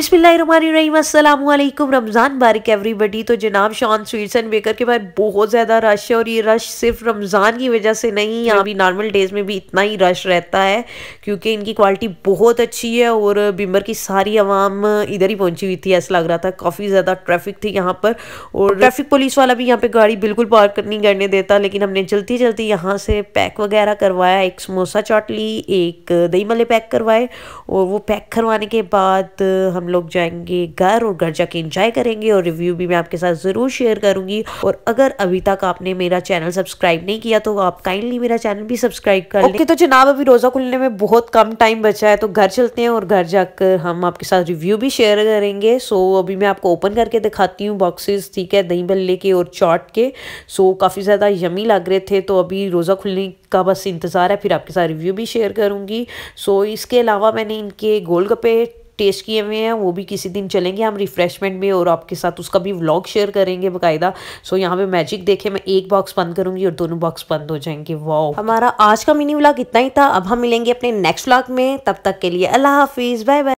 बिसमीम रमज़ान बारिक एवरीबडी तो जनाब शान स्वीट्स एंड बेकर के बाद बहुत ज़्यादा रश है और ये रश सिर्फ रमज़ान की वजह से नहीं यहाँ भी नॉर्मल डेज़ में भी इतना ही रश रहता है क्योंकि इनकी क्वालिटी बहुत अच्छी है और बिम्बर की सारी आवाम इधर ही पहुँची हुई थी ऐसा लग रहा था काफ़ी ज़्यादा ट्रैफिक थी यहाँ पर और ट्रैफिक पुलिस वाला भी यहाँ पर गाड़ी बिल्कुल पार्क नहीं करने देता लेकिन हमने जल्दी जल्दी यहाँ से पैक वगैरह करवाया एक समोसा चाट ली एक दही मले पैक करवाए और वो पैक करवाने के बाद हमने लोग जाएंगे घर और घर जाके इंजॉय करेंगे और रिव्यू भी मैं आपके साथ ज़रूर शेयर करूंगी और अगर अभी तक आपने मेरा चैनल सब्सक्राइब नहीं किया तो आप काइंडली मेरा चैनल भी सब्सक्राइब कर लें okay, तो जनाब अभी रोज़ा खुलने में बहुत कम टाइम बचा है तो घर चलते हैं और घर जाकर हम आपके साथ रिव्यू भी शेयर करेंगे सो अभी मैं आपको ओपन करके दिखाती हूँ बॉक्सेस ठीक है दही भल्ले के और चाट के सो काफ़ी ज़्यादा यमी लग रहे थे तो अभी रोज़ा खुलने का बस इंतज़ार है फिर आपके साथ रिव्यू भी शेयर करूंगी सो इसके अलावा मैंने इनके गोलगप्पे टेस्ट किए हुए हैं वो भी किसी दिन चलेंगे हम रिफ्रेशमेंट में और आपके साथ उसका भी व्लॉग शेयर करेंगे बाकायदा सो यहाँ पे मैजिक देखे मैं एक बॉक्स बंद करूंगी और दोनों बॉक्स बंद हो जाएंगे वाओ हमारा आज का मिनी व्लॉग इतना ही था अब हम मिलेंगे अपने नेक्स्ट व्लॉग में तब तक के लिए अल्लाह हाफिज़ बाय बाय